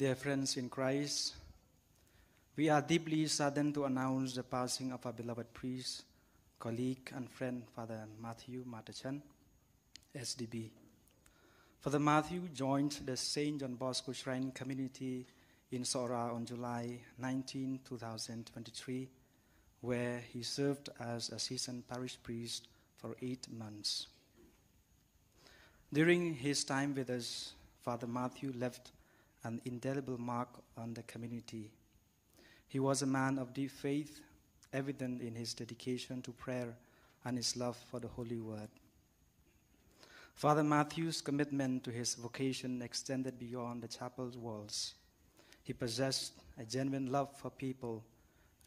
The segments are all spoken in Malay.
Dear friends in Christ, we are deeply saddened to announce the passing of our beloved priest, colleague, and friend, Father Matthew Matachan, SDB. Father Matthew joined the St. John Bosco Shrine community in Sora on July 19, 2023, where he served as a seasoned parish priest for eight months. During his time with us, Father Matthew left an indelible mark on the community. He was a man of deep faith, evident in his dedication to prayer and his love for the Holy Word. Father Matthew's commitment to his vocation extended beyond the chapel's walls. He possessed a genuine love for people,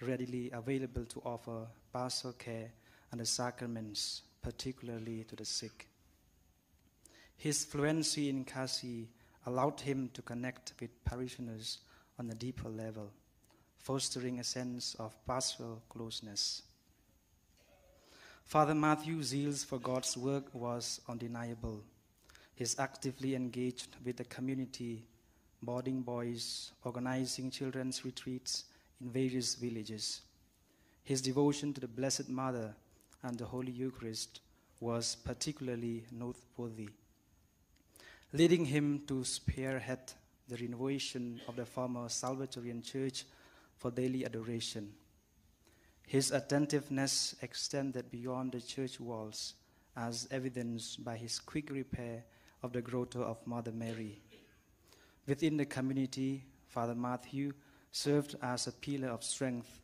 readily available to offer pastoral care and the sacraments, particularly to the sick. His fluency in Kasi allowed him to connect with parishioners on a deeper level, fostering a sense of pastoral closeness. Father Matthew's zeal for God's work was undeniable. He's actively engaged with the community, boarding boys, organizing children's retreats in various villages. His devotion to the Blessed Mother and the Holy Eucharist was particularly noteworthy leading him to spearhead the renovation of the former Salvatorian church for daily adoration. His attentiveness extended beyond the church walls, as evidenced by his quick repair of the grotto of Mother Mary. Within the community, Father Matthew served as a pillar of strength,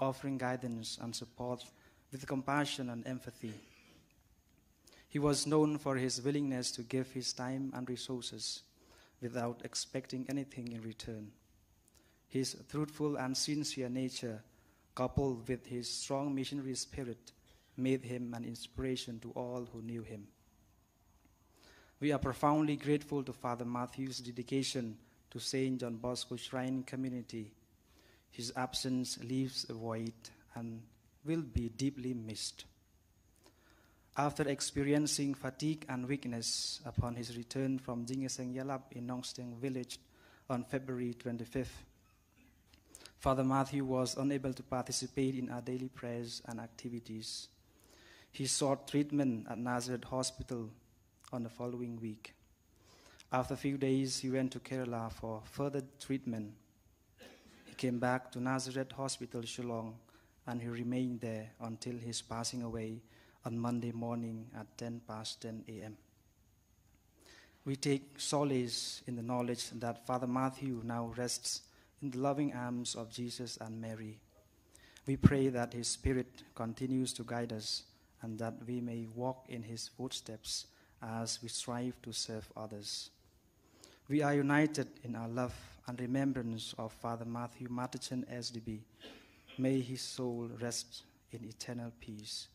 offering guidance and support with compassion and empathy. He was known for his willingness to give his time and resources without expecting anything in return. His truthful and sincere nature, coupled with his strong missionary spirit, made him an inspiration to all who knew him. We are profoundly grateful to Father Matthew's dedication to St. John Bosco Shrine community. His absence leaves a void and will be deeply missed. After experiencing fatigue and weakness upon his return from Jingeseng Yalap in Nongsteng village on February 25th, Father Matthew was unable to participate in our daily prayers and activities. He sought treatment at Nazareth Hospital on the following week. After a few days, he went to Kerala for further treatment. He came back to Nazareth Hospital, Shillong, and he remained there until his passing away on Monday morning at 10 past 10 a.m. We take solace in the knowledge that Father Matthew now rests in the loving arms of Jesus and Mary. We pray that his spirit continues to guide us and that we may walk in his footsteps as we strive to serve others. We are united in our love and remembrance of Father Matthew Martin SDB. May his soul rest in eternal peace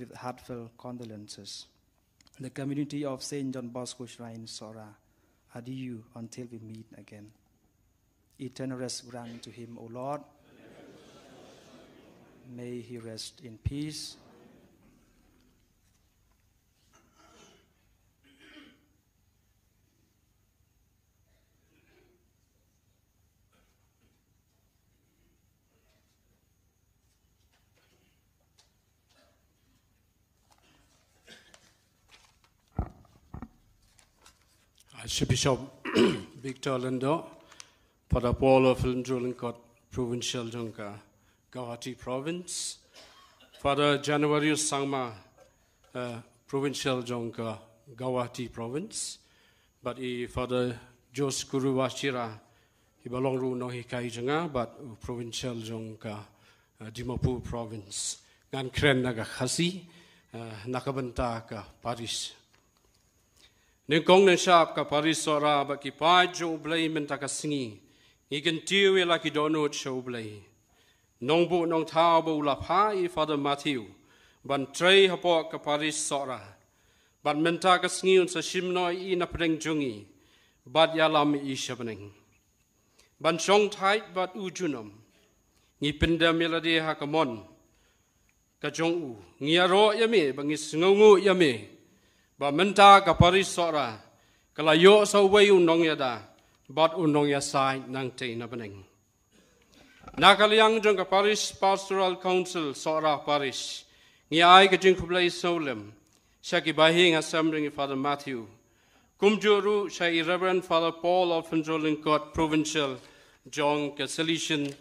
with heartfelt condolences. The community of St. John Bosco Shrine, Sora, adieu until we meet again. Eternal rest grant to him, O Lord. May he rest in peace. Shibishop Victor Lindo, Padapolo Film Drilling Court, Provincial Junka, Gawati Province. Father January Sangma, uh, Provincial Junka, Gawati Province. But he, Father Jose Guru Washira, he belong to Nohikai Junga, but Provincial Junka, uh, Dimapur Province. Gan Kren Naga Khasi, uh, Nakabantaka, Paris. Nu gong na siap ka pariso ra ba ki pajo ublay men ta ka singi. Ni gen tiu e la ki dono cha ublay. Nong bu nong tau ba ula pa i Father Matthew. Ban trei hapo ka pariso ra. Ban men ta ka singi un sa shim noi i na pereng jungi. Bat ya lam i shabening. Ban chong tai bat u junom. Ni pinda miladi ha ka mon. Ka jong u. Ni aro yame ba ngi sngongu yame. Ni aro yame. ba menta ka parisora kala yo so we unong ya da bat unong ya sai nang te na bening nakaliang jong ka parish pastoral council sora parish ngi ai ka jing khublai solem shaki bahi nga samring father matthew kumjuru shai reverend father paul of Funjoling court provincial jong ka solution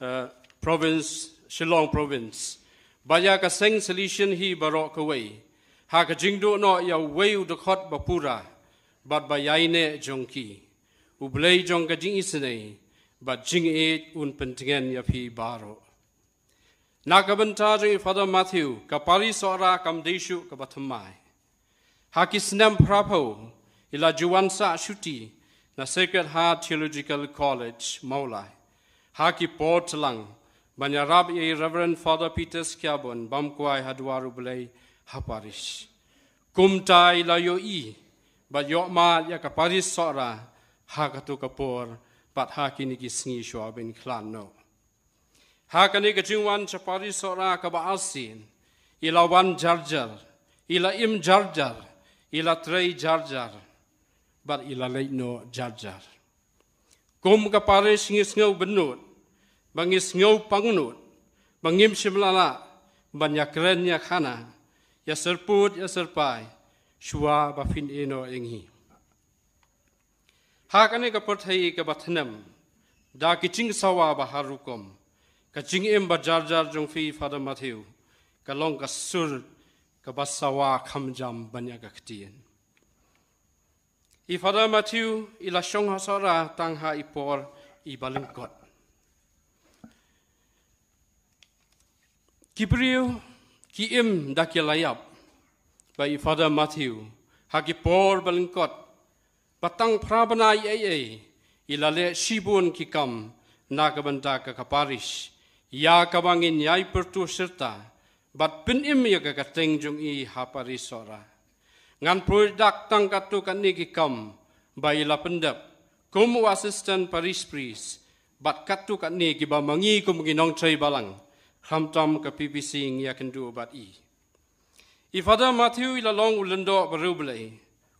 uh, province shillong province baya ka sing solution hi barok away ha ka jing do no ya wei u de khot ba pura ba ba yai ne jong ki u blei jong ka jing is nei ba jing e un pen tgen ya phi ba ro na ka ban ta ri fa da ma thiu ka pa ri so ra kam de shu ka ba thum mai ha ki s nam pra pho i la ju wan sa shu ti na sacred heart theological college maulai ha ki port lang ban ya rab ye reverend father peters kyabon bam kwai hadwaru blei haparis. Kum tai layo i, bat yok ma ya ka paris sora, ha katu kapur, bat ha kini ki sengi shua bin klan no. Ha kani ka jingwan cha paris sora ka asin, ila wan jarjar, ila im jarjar, ila trei jarjar, bat ila leit no jarjar. Kum ka paris ngis ngau benut, bangis ngau pangunut, bangim simlala, banyak renyak hanang, ya serput ya serpai shua bafin fin e no eng hi ha kane ka par thai ka bathnam da ki sawa ba harukom ka ching em ba jar jong fi father matthew kalong long ka sur sawa kham jam banya ka khtien i father matthew i la shong ha sara ha ipor i balung kot Ki im daki layap bai Father Matthew haki por balingkot patang prabana ye ye ilale sibun ki kam nagabanta ka kaparish ya kabangin yai pertu serta bat pin im ye ya ka kateng jung i haparisora ngan proyek tang katu kan ni ki kam bai la pendap kum assistant parish priest bat katu kan ni ki ba mangi kum ki nong balang ham tom ka PPC ing ya can do about e. I fada Matthew ila long ulendo baruble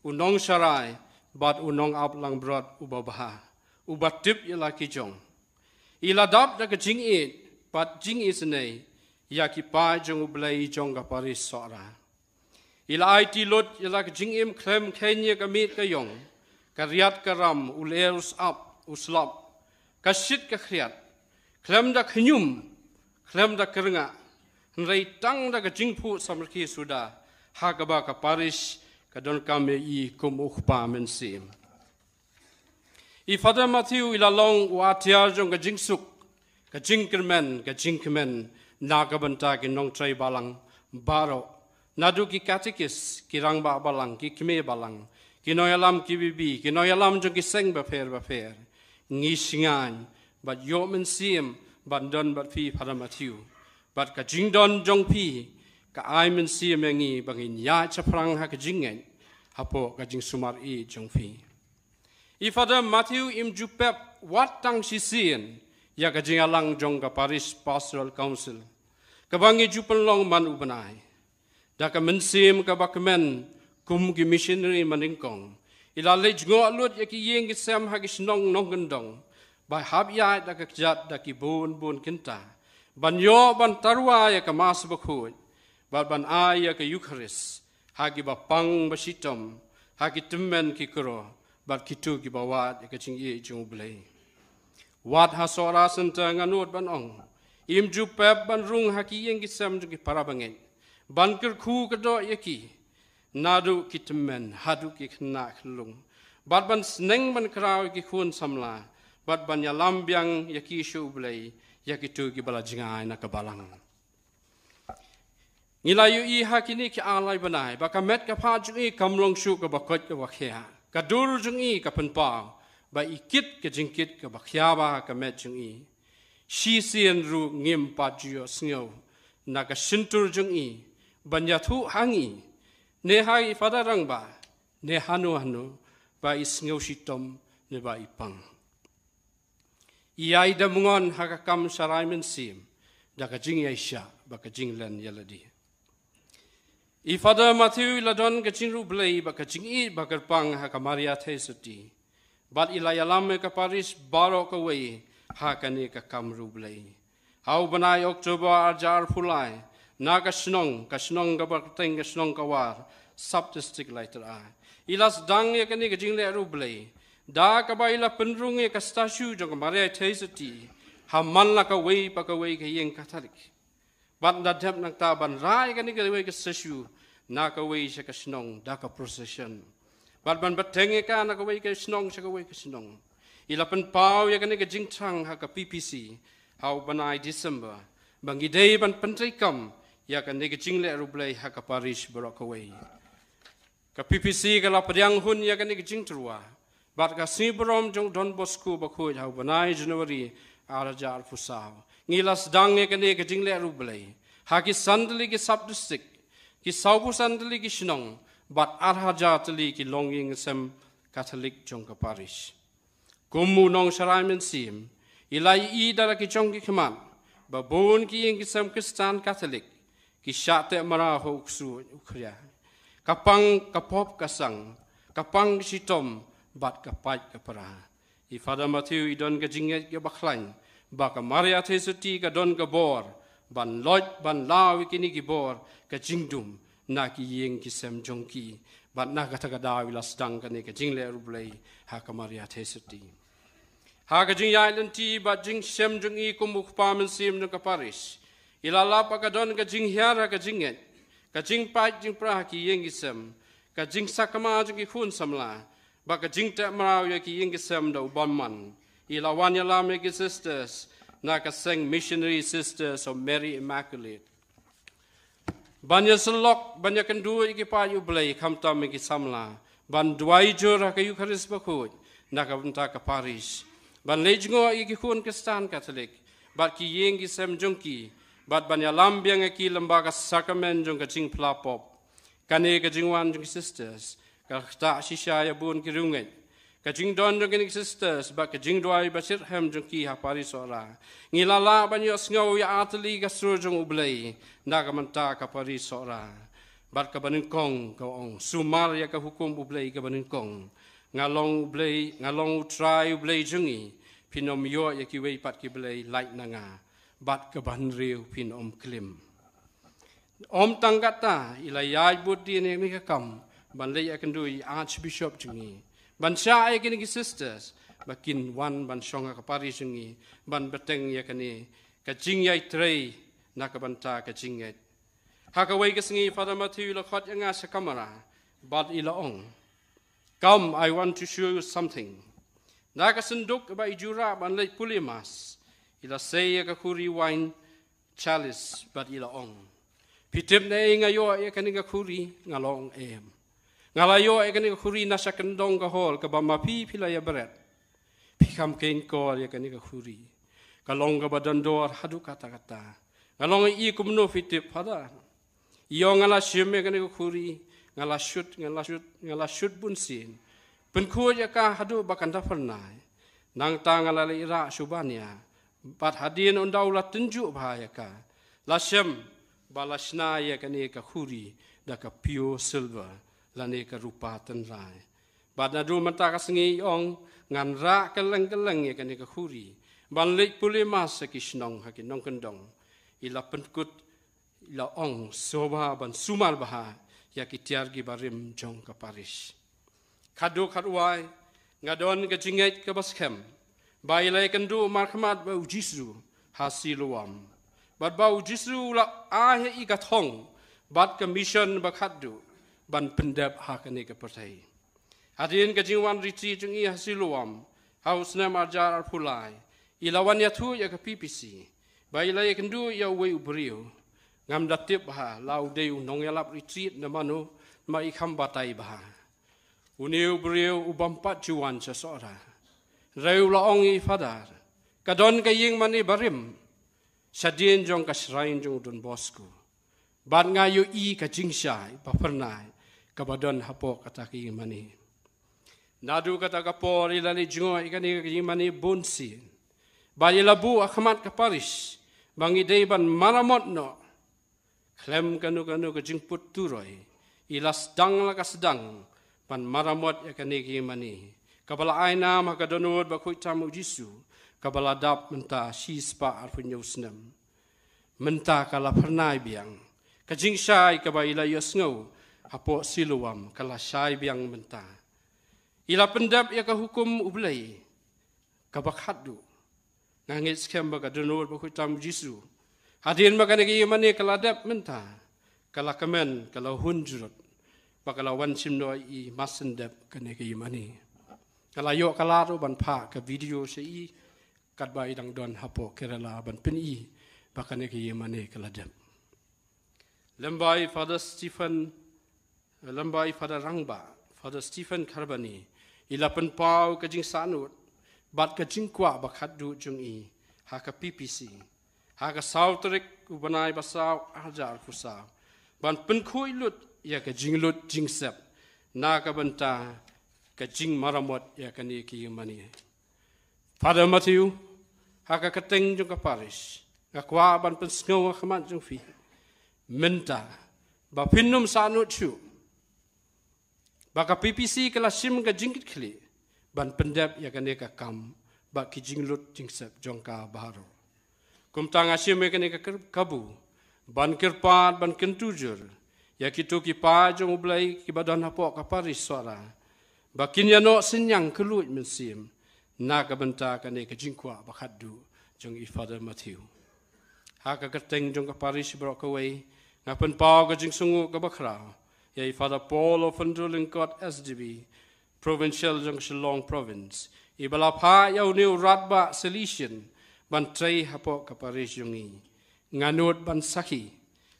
unong sharai bat unong ap lang brat ubabaha ubatip ila kijong. Ila dap da ka jing it bat jing isne ya ki pa jong ublei jong ka paris sora. Ila IT lot ila ka jing im klem kenya ka mit ka yong ka riat ka ram uleus ap uslap ka shit ka khriat klem da khnyum khlem da kringa rei tang da jingphu samrki suda hagaba ka parish ka don kame i kum ukhpa men sim i father matthew ila long wa tia jong ka jingsuk ka jingkermen ka jingkmen nagabanta ki nong trai balang baro nadu ki katikis ki rangba balang ki kme balang ki noyalam ki bibi ki noyalam jong ki seng ba fer ba fer ngi singan but yo men sim bạn đơn bạn phi phá ra mặt hiu bạn cả chính đơn trong phi cả ai mình si mẹ nghi bằng hình nhà cha phăng hay cái chính nghe hả ha bộ cái chính sumar i trong phi y phá ra im chụp bẹp wat tang si xin ya cái chính alang jong cả Paris Pastoral Council cái bằng hình chụp long man u banai đã cái mình si mẹ cái bác men kum cái missionary maning kong ila lej ngo lut yak yeng sam hak snong nong gendong bai hab ya da ka jat da ki bun bun kinta ban yo ban tarwa ya ka mas ba khu ba ban a ya ka yukharis ha gi ba pang ba sitom ha gi tumen ki kro ba ki tu gi ba wa ya ka ching ye chung ble wat ha so ra san ta nga nut ban ong im ju pe ban rung ha ki yeng gi sam ju ki para ba ngen ban kir khu ka do ya ki na du ki tumen ha du ki khna khlung ban sneng ban krau ki khun sam ບັດບັນຍະລຳບຽງຍະກິຊູບເລຍຍະກິໂຕກິບະລາຈງາອິນະກະບະລານນຍິລາຍຸອີຮັກນີ້ກິອາງໄລບະນາໄບະກະເມັດກະພາຈຸອີຄຳລົງຊູກະບະຄັດກະວະຄຽະກະດູລຈຸງອີກະພັນພາບາຍອີກິດກະຈິງກິດກະບະຂຍາບະກະເມັດຊິງອີຊີຊຽນຣູງີມປາຕີໂຍສນິວນະກະຊຕອບັນຍທູຫີນຫາຍັບນຫນນບອງິິດທມນບອ Iai da mungon hakakam sarai mensim. Da kajing iai sya. Ba kajing len yaladi. I fada matiu iladon kajing rublei. Ba kajing i ba kerpang hakamaria tesuti. Bat ilai alame ka paris baro ka wei. Hakani ka kam rublei. Hau benai oktober arjar pulai. Na ka senong. Ka senong ka berkating ka senong ka war. Sabtistik lai terai. Ilas dang ya e kani kajing le rublei. Da kabaila penrungi ka stasiu jo ka mare thaisati. Ha manla ka wei pa ka wei ka yeng ka thalik. Ban da jap nak ta ban rai ka ni ka wei ka stasiu na ka wei sha ka snong da ka procession. Ban ban batenge ka na ka wei ka snong sha ka wei ka snong. Ila pen pau ya ka ni ka jingchang ha ka PPC. Ha banai December. Bangi dei ban pentri kam ya ka ni ka jingle rublai ha ka parish barok ka wei. Ka PPC ka la padyang hun ya ka ni ka jingtruwa bat ka sibrom jong don bosku ba khoi jaw banai january arajar phusaw ngilas dang ne kane ke jingle ru blai ha ki sandli ki sab district ki saubu sandli ki shinong bat arajar tli ki longing sem catholic jong ka parish kumu nong sharaimen sim ilai i dara ki jong ki khman ba bon ki ing ki sem christian catholic ki shate mara ho ksu ukhria kapang kapop kasang kapang sitom si bat ka pai ka para i father matthew i don ka jinge ka baklain ba ka maria thesuti ka don ka bor ban loj ban law ki ni ki bor ka jingdum na ki yeng ki sem jong ki ba na ka ta ka da wi las dang ka ne ka jingle e ru blei ha ka maria thesuti ha ka jing yailan ti ba jing sem jong i ku muk pa men sim no ka paris ila la pa ka don ka jing hiar ka jinget ka jing pa jing pra ki yeng ki sem ka jing sakama jong ki khun samla la baka jingta marau yaki ingisem da ubonman. I lawanya lam yaki sisters, naka seng missionary sisters of Mary Immaculate. Banyak selok, banyak kendua yaki pa yu blei kamtam yaki samla. Ban duai jura ka yukaris bakut, naka vunta ka parish. Ban lejngo yaki kun kistan katolik, bat ki yengi sem jungki, bat banya lambiang yaki lembaga sakamen jungka jing plapop. Kanega jingwan jungki sisters, jingwan jungki sisters, kah tak sisa ya bun kerungen. Kajing don jengin sister sebab kajing dua iba sirham jengki hapari sora. Ngilala banyo sngau ya atli kasur jeng ublei na kamenta kapari sora. Bar ka kong ka ong sumar ya ka hukum ublei ka kong. Ngalong ublei ngalong try ublei jengi pinom yo ya ki wei pat ki blei light nanga. Bat ka ban riu pinom klim. Om tangkata ilayaj budi ni ka kam ban lay akan do i archbishop jingi ban sha ai kini ki sisters bakin wan ban songa ka pari jingi ban beteng ya kini ka jing yai trei na ka ban ta ka jing yai ha ka wai ka singi father matthew la khot yanga sa kamara bad ila ong come i want to show you something na ka sunduk ba i jura ban lay pulimas ila say ya ka khuri wine chalice bad ila ong pitem nei nga yo ya kini ka khuri nga long em eh. Ngalayo e kani ka khuri na shakan dong ka hol ka bama pi pi la ya bret. Pi kam ke ko ya kani ka khuri. Ka long ka badan dor hadu kata kata. Ngalong i kum no fitip hada. Iyo ngala shim e kani ka khuri. Ngala shut, ngala shut, ngala shut bun sin. Pen kuwa ya ka hadu bakan ta pernai. Nang ta ngala li ira shubania. Bat hadin undau la tunju bahaya ka. La shim balashna ya kani ka khuri. Da ka pure silver la ne ka rupa tan rai bat na du mata ka sngi ong ngan ra ka leng ka leng ka ne ka khuri ban le pule ma sa e ki snong ha ki nong kan dong i la pen kut la ong so ba ban sumal ba ya ki tiar gi barim jong ka parish ka do ka ruai nga ka jingai ka bas kem ba i le kan du mar khmat ba u jisu ha si luam bat ba u jisu la a he i ka thong bat ka ba khat du ban pendap hak ini kepercayaan. Hadirin ke jingwan riti jengi hasil luam, haus nam ajar arpulai, ilawan Yatu tu ya ke PPC, bayi lai ya kendu ya uwe ubriu, ngam datip bahar, lau deyu nongyalap riti namanu, ma ikham batai bahar. Uni ubriu ubampat juwan sesora, rayu laongi fadar, kadon ke ying mani barim, sadien jong kasrain jong dun bosku, bat ngayu i ke jingsyai, bapernai, kabadon hapo kata ki mani nadu kata kapo ri la ni jingo ikani ki mani bunsi bali labu akhamat ka paris bangi deiban maramot no klem kanu kanu ka jingput turoi ilas dang la ka sedang pan maramot ikani ki mani kabala aina ma ka donod ba khoi tamu jisu kabala dap menta si spa arfunyo menta kala pernai biang kajingsha ikabai la yosngau apo siluam kala syai biang menta. Ila pendap ia ke hukum ublai. Ka bakhadu. Nangis kem baga denur baku tam jisu. Hadirin baga negi yamani kala dap menta. Kala kemen kala hunjurut. Baka la wan sim i masin dap ke negi yamani. Kala yo kala ro ban pa ke video se i. Kat bai dang don hapo kerala ban pin i. Baka negi yamani kala dap. Lembai Father Stephen lembai pada rangba pada Stephen Carbani ila pen pau kajing sanut bat kajing kwa bakat du jung i ha ka PPC ha ka sautrek ubanai basau ajar kusa ban pen khoi lut ya ka lut jing sep na ka banta ka maramot ya ka ni ki mani pada matiu ha ka keteng jung ka parish ka kwa ban pen sngo khamat jung fi menta ba pinum sanut chu baka PPC kala sim ka jingkit khli ban pendap ya kane ka kam ba ki jinglut jingsep jongka baharo kumtang asim me kane ka e kabu ban kirpat ban kentujur ya kitu ki pa jong ublai ki badan hapo ka suara Bakin kin ya no sinyang kluj men sim na ka benta kane ka jingkwa ba khaddu jong i father matthew ha ka kerteng jong ka paris bro ka wei ngapen pa ka jing sungu ka bakhrao Here, Father Paul of Andrulingkot SDB, Provincial Jung Shillong Province. Ibalapha yaw niw ratba solution ban tray hapo kaparish yungi. Nganut ban saki.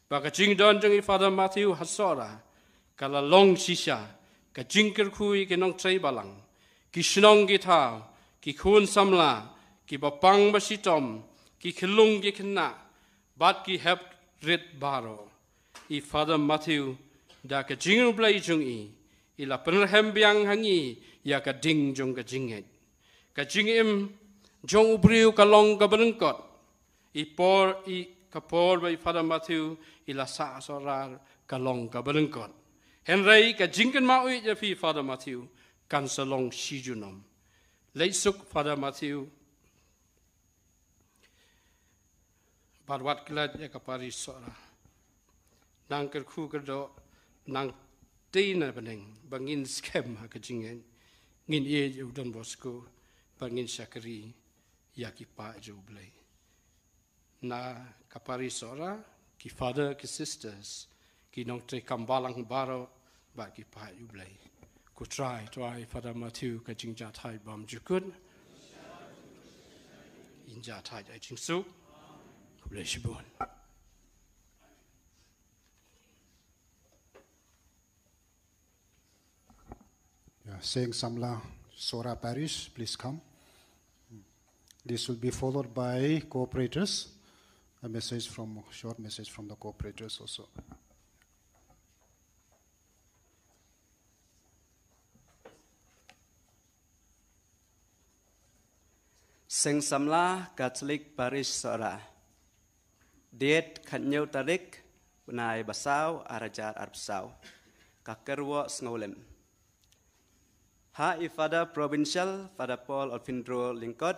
Baka jing don jungi Father Matthew Hasora. Kala long shisha. Ka jingkir kui kinong tray balang. Ki shnong gitaw. Ki kun samla. Ki bapang basitom. Ki kilung gi kina. Bat ki hep rit baro. I Father Matthew da ka jing ru blai jung i ila pner hem biang hangi, ya ke ding jung ka jing e ka jing im jong u briu ka long ka ban i por i ka por bai fada mathu ila sa so ra ka long ka ban kot hen rei ka jing kan ma u ya fi fada mathu kan sa long shi ju nom lei suk fada mathu but what glad ya ka pari so ra khu ka do nang tina bening bangin skem ha kajingen ngin ye u don bosko bangin sakri yaki pa jo blai na kapari sora ki father ki sisters ki nong te kambalang baro ba ki pa u blai ku try to ai father matu kajing ja thai bam jukun in ja thai jing su ku blai shibon Saying Samla Sora Parish, please come. This will be followed by cooperators, a message from, short message from the cooperators also. Sing Samla Catholic Parish Sora. Diet Kanyau Tarik Bunai Basau Arajar Arbsau. Kakerwa Snolem. Ha ifada provincial pada Paul Alvindro Lingkot,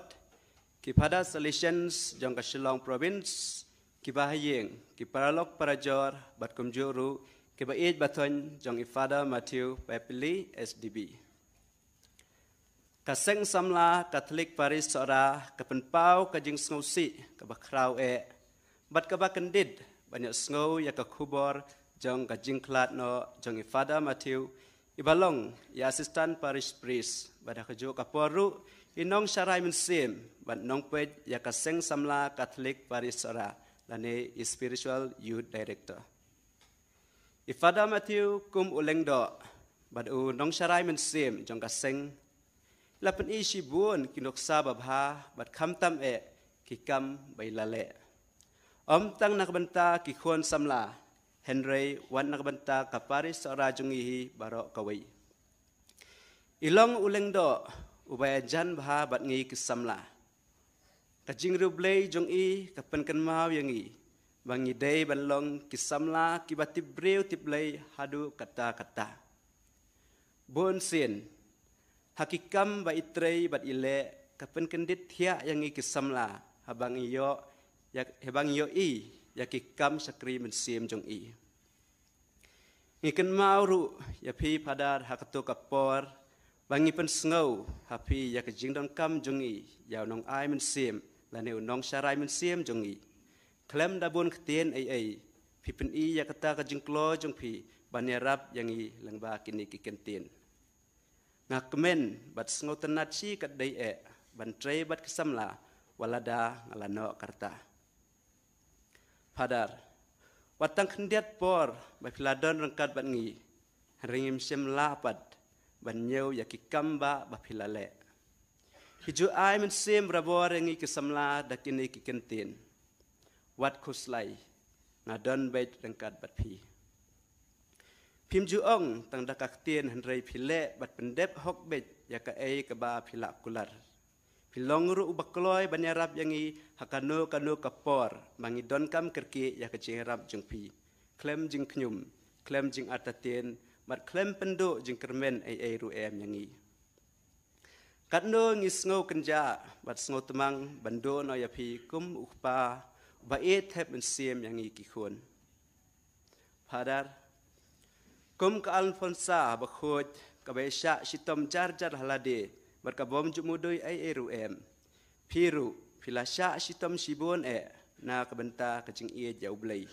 kipada solutions jangka Shillong province, kibahayeng, kiparalok para jor, batkumjuru, kibahit baton jang ifada Matthew Pepili SDB. Kaseng samla Catholic Paris sora kapenpau kajing sngosi kabakrau e bat kabakendid banyak sngau ya kakubor jang kajing klat no jang ifada Matthew Ibalong, ya assistant parish priest, pada kejuk kaporu, inong syarai mensim, bat nong pej, ya kaseng samla katolik parish sora, dan ni spiritual youth director. Ifada Matthew kum uleng do, bat u nong syarai mensim, jong kaseng, lapan isi buon, kinoksa babha, bat kamtam e, kikam bay lale. Om tang nakbenta kikon samla, samla, Henry wan nak benta ke Paris rajung ihi baro kawai. Ilong uleng do ubay jan bha bat ngi kisamla. Kajing rublay jong i kapankan mau yang i. Bangi day banlong kisamla kibati breu tiblay hadu kata-kata. Bon sin, hakikam ba itray bat ile kapankan dit hiya yang i kisamla habang iyo yak hebang yo i ยากิกรรมสกรีมันเสียมจงอีงี้กันมารุอยาพีพัดาหักตัวกับปอร์บางงีเป็นสงาฮบพียากจิงดอนกำจงอียาวน้องอายมันเสียมและเนวน้องชารายมันเสียมจงอีเคลมดับบนขเตียนไอไอพี่เป็นอียากตากระจิงกลอจงพีบันยารับยังอีหลังบากินีกิกันเตียนงักเมนบัดสงาตนัดชีกัดไดเอะบันเทรบัดกสัมลาวลาดางลานอกัรตา padar. Watang kendiat por, bay piladon rengkat bat ngi. Ringim siem lapat, bay nyew yaki kamba bay pilale. Hiju ay min siem rabor ngi kisamla dakini kikentin. Wat kuslay, ngadon bay rengkat bat pi. Pim ju ong, tang dakak tin hendray pile bat pendep hok bay yaka ay kaba pilak kular hilong ru ubakloi banya rap yang i hakano kanu kapor mangi don kam kerki ya kecing rap jung pi klem jing knyum klem jing atatien mat klem pendo jing kermen ai ai ru em yang i kanu ngi sngo kenja bat sngo temang bando no ya pi kum ukpa ba e thep men siem yang i ki khun padar kum ka alfonsa ba khuj ka be sha shitom jar jar haladi berkabom jumudoy ay erum. Piru filasha asitom sibon e na kabenta kacing iya jaublay.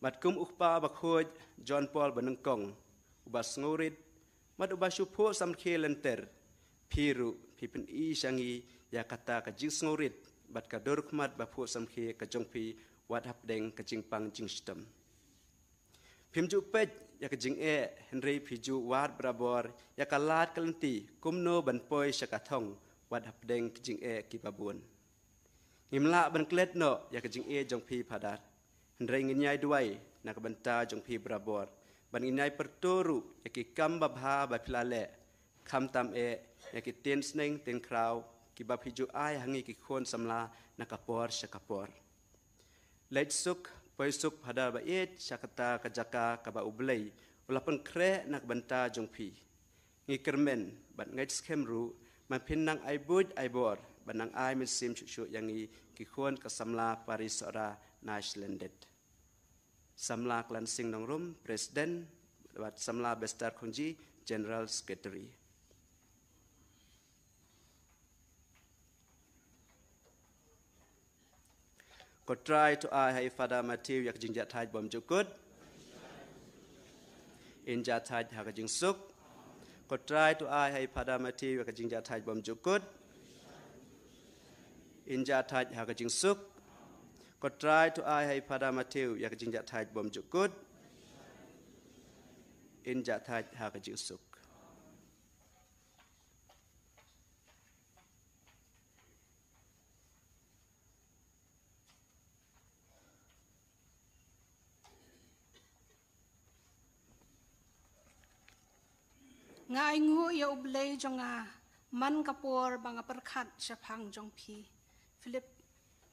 Matkum ukpa bakhoj John Paul Benengkong ubas ngurid mat ubas supo samke lenter. Piru pipin i sangi ya kata kacing ngurid mat kador kumat bapu samke kacung pi wat hapdeng kacing pang jing sitom. Pimjuk pej ยากจิงเอเฮนรีพิจูวาดบราบอร์ยากลาดกลันตีกุมโนบันปอยชกะทองวัดหับเดงจิงเอกิบบุนงิมละบันเกล็ดเนาะยากจิงเอจงพีพาดัดเฮนรีงินยัยด้วยนักบันตาจงพีบราบอร์บันงินยัยประตูรุยากิกัมบาบาบบพิลาเละคำตามเอยากิเตียนสเนงเตียนคราวกิบบพิจูไอหังอีกิคนสำลานักปอร์ชกะปอร์เลดสุกพยสุขพดาบเอชักตากจักากบอุบลัยอุลปังเครนักบันตาจงพีงิกรเมนบันงัดสเคมรูมันพินนังไอบุดไอบอร์บันนังไอมนซิมชุชุยังงี้กิควนกสัมลาปาริสอรานาชเลนเดตสัมลาคลันสิงนงรุมประธานบัดสัมลาเบสตาร์คงจีเจเนอเรลสเกตรีក៏ try to I hay fada matiu yak jing jat thai bom jukut in jat thai ha ka jing suk ko try to I hay fada matiu yak jing jat bom jukut in jat thai ha jing suk ko try to I hay fada matiu yak jing jat thai bom jukut in jat thai ha ka jing suk ngai ngu ye ublei jonga man kapor banga parkhat chaphang jong phi philip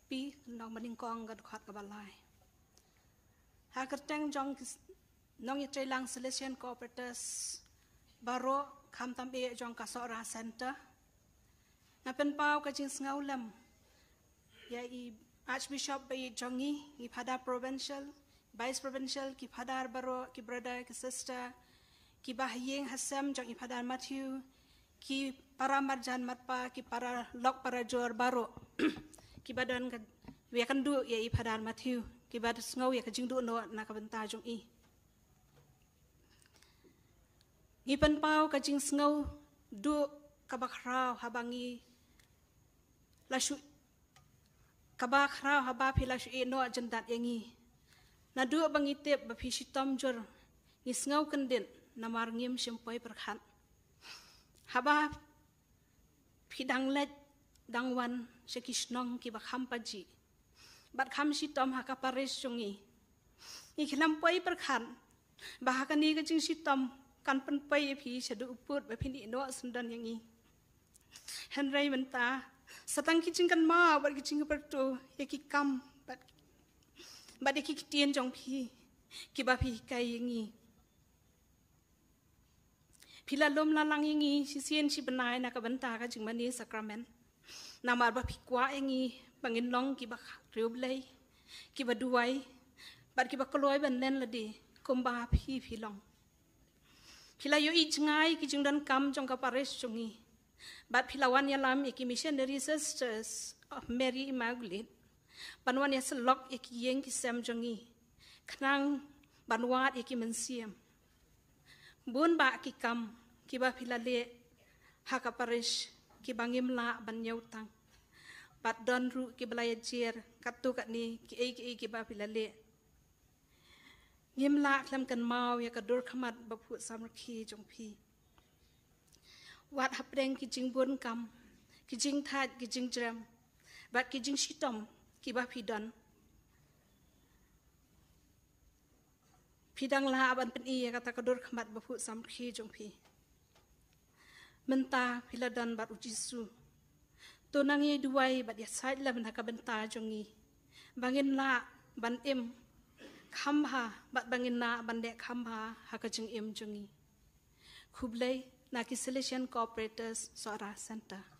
p no maning kong gad khat ka balai ha kerteng jong nong yitrei lang selection cooperators baro kham tam be jong ka sora center na pen pau ka jing ngau lam ya i archbishop be jongi i phada provincial vice provincial ki phadar baro ki brother ki sister ki bahying hasam jong i padan Matthew ki para marjan marpa ki para lok para jor baro ki badan ka we kan du ye i padan Matthew ki bad sngo ye ka jingdu no na ka banta jong i ngi pan pau ka jing sngo du ka bakhrao habangi lashu ka bakhrao haba phi lashu e no jandat yangi na du bangi te ba phi sitam jor ngi sngo kan den namar ngim shim poi prakhan haba phidang le dangwan she kishnong ki ba kham paji bar kham shi tom ha ka pare shungi ni khlam poi prakhan ba ha ka ni ga jing shi tom kan pan pai e phi she du upur ba phi ni no sundan yangi han rai man ta satang ki jing kan ma bar ki jing par tu ye ki kam bat ba de ki tien jong phi ki ba phi kai yangi พิลาลมลาลังยังงี้ชิเซียนชิบนายนักบบันตากระจึงมันนี้สักรามันนามาบัพิกวายังงี้บังเงินลองกีบักเรียบเลยกีบัดวยบัดกีบักลวยบันเล่นละดีกุมบาพี่พี่ลองพิลายูอีจงายกิจึงดันกำจงกับปาริสจงงี้บัดพิลาวันยาลามอีกิมิเชนเดริเซสเตอร์สออฟแมรี่มากลิตปันวันยาสล็อกอีกิเยงกิเซมจงงี้ขนังบันวาดอีกิมันเซียม bun ba ki kam ki ba filale haka parish ki bangim la ban yau tang pat don ru ki blaya jier katu kat ni ki ei ki ki ba filale ngim la klam kan mau ya ka dur khamat ba phu samrakhi jong phi wat hapreng ki jing bun kam ki jing that ki jing jram ba ki jing shitom ki ba phi don พีดังลาบันเป็นอีกตะกดรขมัดบพุสัมคีจงพีมันตาพิลดันบัดอุจิสูตัวนางยด้วยบัดยาสายละมันหักบันตาจงีบางินลาบันเอ็มคำหาบัดบางินลาบันเดคำหาหักจึงเอ็มจงีคุบเลยนักิสเลชันคอร์ปอเรเตอร์สอราเซนเตอร์